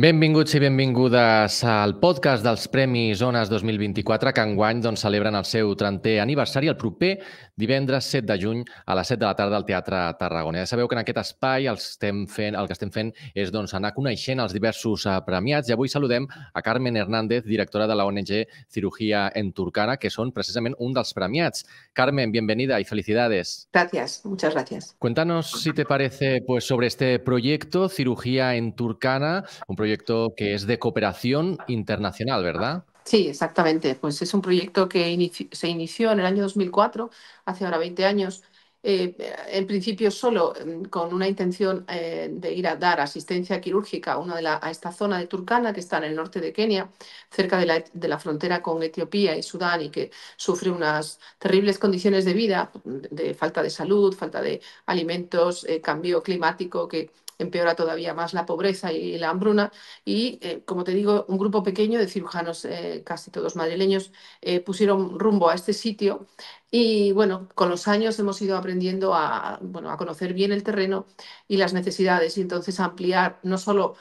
Benvinguts i benvingudes al podcast dels Premis Zones 2024 que enguany doncs, celebren el seu 30è aniversari el proper divendres 7 de juny a les 7 de la tarda al Teatre Tarragona. Ja sabeu que en aquest espai el, estem fent, el que estem fent és doncs, anar coneixent els diversos eh, premiats i avui saludem a Carmen Hernández, directora de la ONG Cirurgia en Turcana, que són precisament un dels premiats. Carmen, bienvenida y felicidades. Gracias, muchas gracias. Cuéntanos si te parece pues, sobre este proyecto, Cirugía en Turcana, un proyecto que es de cooperación internacional, ¿verdad? Sí, exactamente. Pues es un proyecto que se inició en el año 2004, hace ahora 20 años, eh, en principio solo mm, con una intención eh, de ir a dar asistencia quirúrgica a, una de la, a esta zona de Turkana, que está en el norte de Kenia, cerca de la, frontera con Etiopía y Sudán, y que sufre unas terribles condiciones de vida, de, falta de salud, falta de alimentos, eh, cambio climático, que empeora todavía más la pobreza y la hambruna. Y, eh, como te digo, un grupo pequeño de cirujanos, eh, casi todos madrileños, eh, pusieron rumbo a este sitio. Y bueno, con los años hemos ido aprendiendo a, bueno, a conocer bien el terreno y las necesidades y entonces ampliar no solo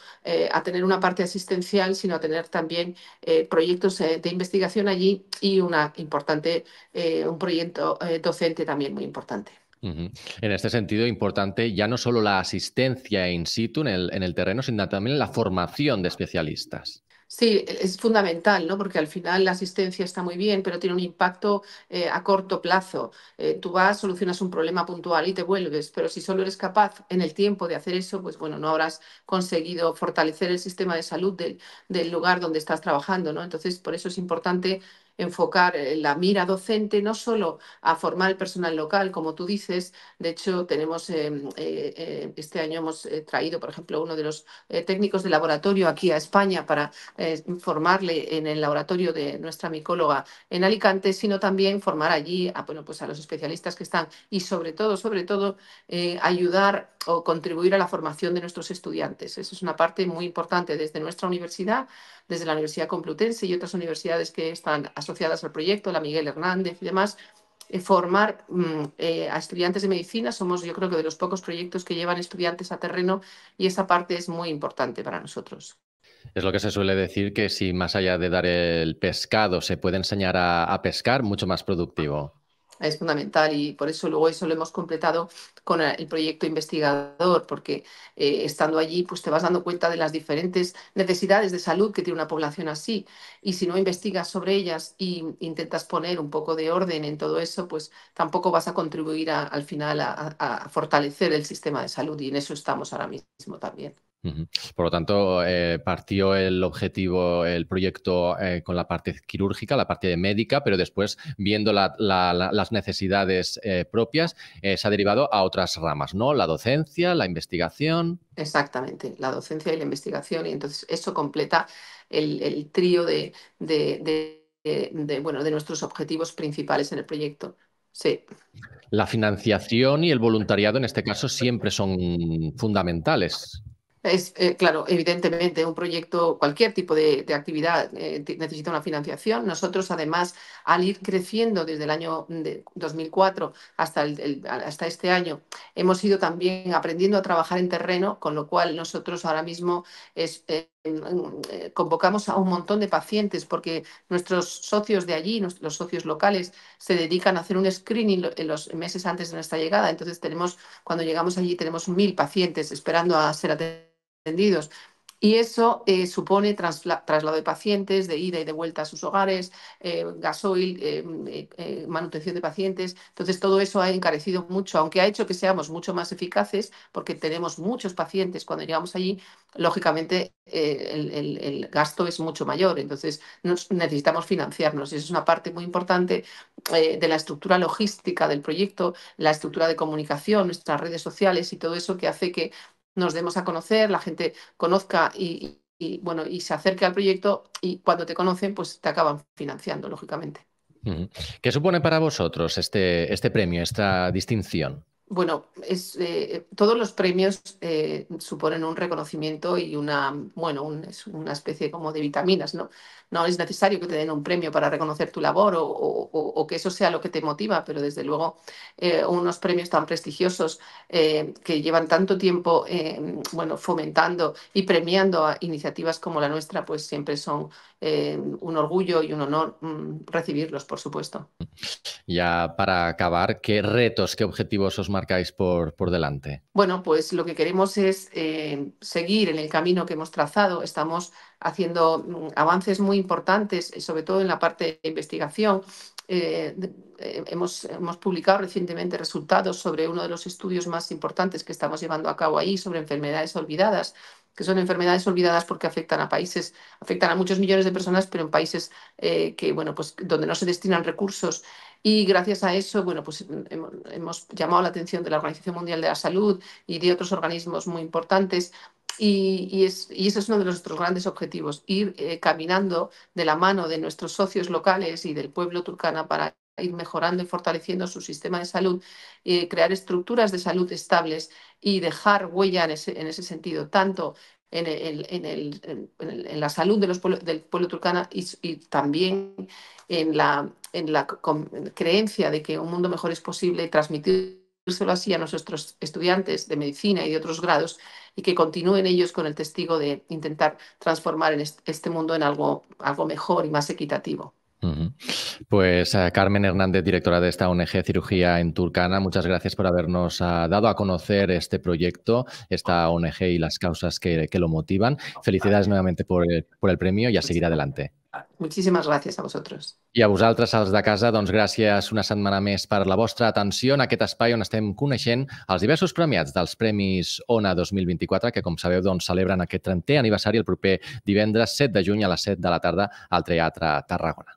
a tener una parte asistencial, sino a tener también proyectos de investigación allí y una importante, un proyecto docente también muy importante. En este sentido, importante ya no solo la asistencia in situ en el, en el terreno, sino también la formación de especialistas. Sí, es fundamental, ¿no? Porque al final la asistencia está muy bien, pero tiene un impacto eh, a corto plazo. Eh, tú vas, solucionas un problema puntual y te vuelves, pero si solo eres capaz en el tiempo de hacer eso, pues bueno, no habrás conseguido fortalecer el sistema de salud del, del lugar donde estás trabajando, ¿no? Entonces, por eso es importante enfocar eh, la mira docente no solo a formar el personal local, como tú dices, de hecho tenemos, eh, eh, este año hemos traído, por ejemplo, uno de los técnicos de laboratorio aquí a España para formarle en el laboratorio de nuestra micóloga en Alicante, sino también formar allí a, bueno, pues a los especialistas que están y sobre todo, sobre todo, ayudar o contribuir a la formación de nuestros estudiantes. Eso es una parte muy importante desde nuestra universidad, desde la Universidad Complutense y otras universidades que están asociadas asociadas al proyecto, la Miguel Hernández y demás, eh, formar mm, eh, a estudiantes de medicina. Somos, yo creo que, de los pocos proyectos que llevan estudiantes a terreno y esa parte es muy importante para nosotros. Es lo que se suele decir que si más allá de dar el pescado se puede enseñar a pescar, mucho más productivo es fundamental y por eso luego eso lo hemos completado con el proyecto investigador, porque eh, estando allí pues te vas dando cuenta de las diferentes necesidades de salud que tiene una población así y si no investigas sobre ellas e intentas poner un poco de orden en todo eso, pues tampoco vas a contribuir al final a fortalecer el sistema de salud y en eso estamos ahora mismo también. Por lo tanto, eh, partió el objetivo, el proyecto eh, con la parte quirúrgica, la parte médica, pero después, viendo las necesidades eh, propias, se ha derivado a otras ramas, ¿no? La docencia, la investigación. Exactamente, la docencia y la investigación. Y entonces eso completa el, trío de, de nuestros objetivos principales en el proyecto. Sí. La financiación y el voluntariado en este caso siempre son fundamentales. Es, eh, claro, evidentemente, un proyecto, cualquier tipo de, actividad eh, necesita una financiación. Nosotros, además, al ir creciendo desde el año de 2004 hasta, el, hasta este año, hemos ido también aprendiendo a trabajar en terreno, con lo cual nosotros ahora mismo es, eh, eh, convocamos a un montón de pacientes porque nuestros socios de allí, los socios locales, se dedican a hacer un screening en los meses antes de nuestra llegada. Entonces tenemos, cuando llegamos allí, tenemos mil pacientes esperando a ser atendidos. Y eso eh, supone traslado de pacientes, de ida y de vuelta a sus hogares, eh, gasoil, eh, mm, manutención de pacientes. Entonces, todo eso ha encarecido mucho, aunque ha hecho que seamos mucho más eficaces, porque tenemos muchos pacientes cuando llegamos allí, lógicamente el, gasto es mucho mayor. Entonces, necesitamos financiarnos. Y es una parte muy importante de la estructura logística del proyecto, la estructura de comunicación, nuestras redes sociales y todo eso que hace que nos demos a conocer, la gente conozca y, bueno, y se acerque al proyecto y cuando te conocen, pues te acaban financiando, lógicamente. ¿Qué supone para vosotros este, este premio, esta distinción? bueno, es, eh, todos los premios eh, suponen un reconocimiento y una, bueno, es una especie como de vitaminas, ¿no? No es necesario que te den un premio para reconocer tu labor o, que eso sea lo que te motiva, pero desde luego eh, unos premios tan prestigiosos que llevan tanto tiempo, bueno, fomentando y premiando a iniciativas como la nuestra, pues siempre son un orgullo y un honor mm, recibirlos, por supuesto. Ya para acabar, ¿qué retos, qué objetivos os más marcáis por, delante? Bueno, pues lo que queremos es eh, seguir en el camino que hemos trazado. Estamos haciendo mm, avances muy importantes, eh, sobre todo en la parte de investigación. Eh, hemos, publicado recientemente resultados sobre uno de los estudios más importantes que estamos llevando a cabo ahí, sobre enfermedades olvidadas, que son enfermedades olvidadas porque afectan a países, afectan a muchos millones de personas, pero en países eh, que, bueno, pues donde no se destinan recursos. Y gracias a eso, bueno, pues mm, hemos llamado la atención de la Organización Mundial de la Salud y de otros organismos muy importantes y, es, ese es uno de nuestros grandes objetivos, ir eh, caminando de la mano de nuestros socios locales y del pueblo turcana para ir mejorando y fortaleciendo su sistema de salud, eh, crear estructuras de salud estables y dejar huella en ese, sentido, tanto en, en, la salud del pueblo turcana y, también en la, la creencia de que un mundo mejor es posible y así a nuestros estudiantes de medicina y de otros grados y que continúen ellos con el testigo de intentar transformar este mundo en algo, algo mejor y más equitativo. Uh -huh. Pues uh, Carmen Hernández, directora de esta ONG Cirugía en Turcana, muchas gracias por habernos uh, dado a conocer este proyecto, esta ONG y las causas que, que lo motivan. Felicidades nuevamente por el, por el premio y a seguir adelante. Muchísimas gràcies a vosaltres. I a vosaltres, als de casa, doncs gràcies una setmana més per la vostra atenció en aquest espai on estem coneixent els diversos premiats dels Premis ONA 2024, que, com sabeu, doncs, celebren aquest 30è aniversari el proper divendres 7 de juny a les 7 de la tarda al Teatre Tarragona.